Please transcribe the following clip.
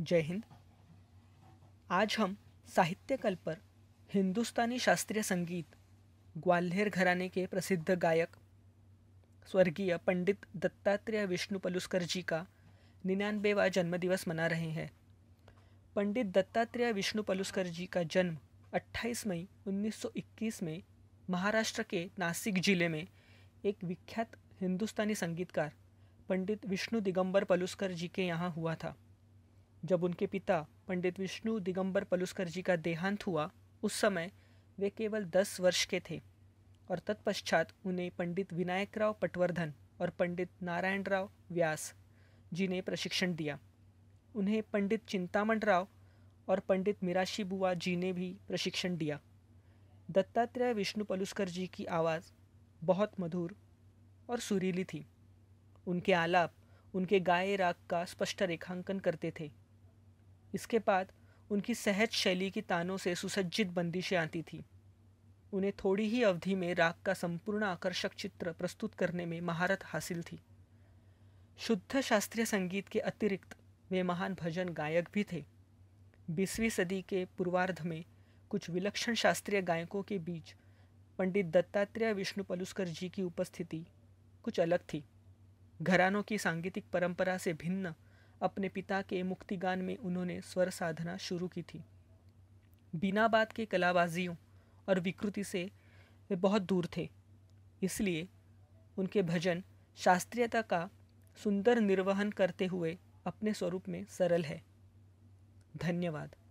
जय हिंद आज हम साहित्यकल पर हिंदुस्तानी शास्त्रीय संगीत ग्वाल्हेर घराने के प्रसिद्ध गायक स्वर्गीय पंडित दत्तात्रेय विष्णु पलुस्कर जी का निन्यानबेवा जन्मदिवस मना रहे हैं पंडित दत्तात्रेय विष्णु पलुस्कर जी का जन्म 28 मई 1921 में महाराष्ट्र के नासिक जिले में एक विख्यात हिंदुस्तानी संगीतकार पंडित विष्णु दिगंबर पलुस्कर जी के यहाँ हुआ था जब उनके पिता पंडित विष्णु दिगंबर पलुस्कर जी का देहांत हुआ उस समय वे केवल दस वर्ष के थे और तत्पश्चात उन्हें पंडित विनायक राव पटवर्धन और पंडित नारायण राव व्यास जी ने प्रशिक्षण दिया उन्हें पंडित चिंतामण राव और पंडित मीराशी बुआ जी ने भी प्रशिक्षण दिया दत्तात्रेय विष्णु पलुस्कर जी की आवाज़ बहुत मधुर और सुरीली थी उनके आलाप उनके गाय राग का स्पष्ट रेखांकन करते थे इसके बाद उनकी सहज शैली की तानों से सुसज्जित बंदिशें आती थीं उन्हें थोड़ी ही अवधि में राग का संपूर्ण आकर्षक चित्र प्रस्तुत करने में महारत हासिल थी शुद्ध शास्त्रीय संगीत के अतिरिक्त वे महान भजन गायक भी थे बीसवीं सदी के पूर्वार्ध में कुछ विलक्षण शास्त्रीय गायकों के बीच पंडित दत्तात्रेय विष्णु पलुस्कर जी की उपस्थिति कुछ अलग थी घरानों की सांगीतिक परंपरा से भिन्न अपने पिता के मुक्तिगान में उन्होंने स्वर साधना शुरू की थी बिना बात के कलाबाजियों और विकृति से वे बहुत दूर थे इसलिए उनके भजन शास्त्रीयता का सुंदर निर्वहन करते हुए अपने स्वरूप में सरल है धन्यवाद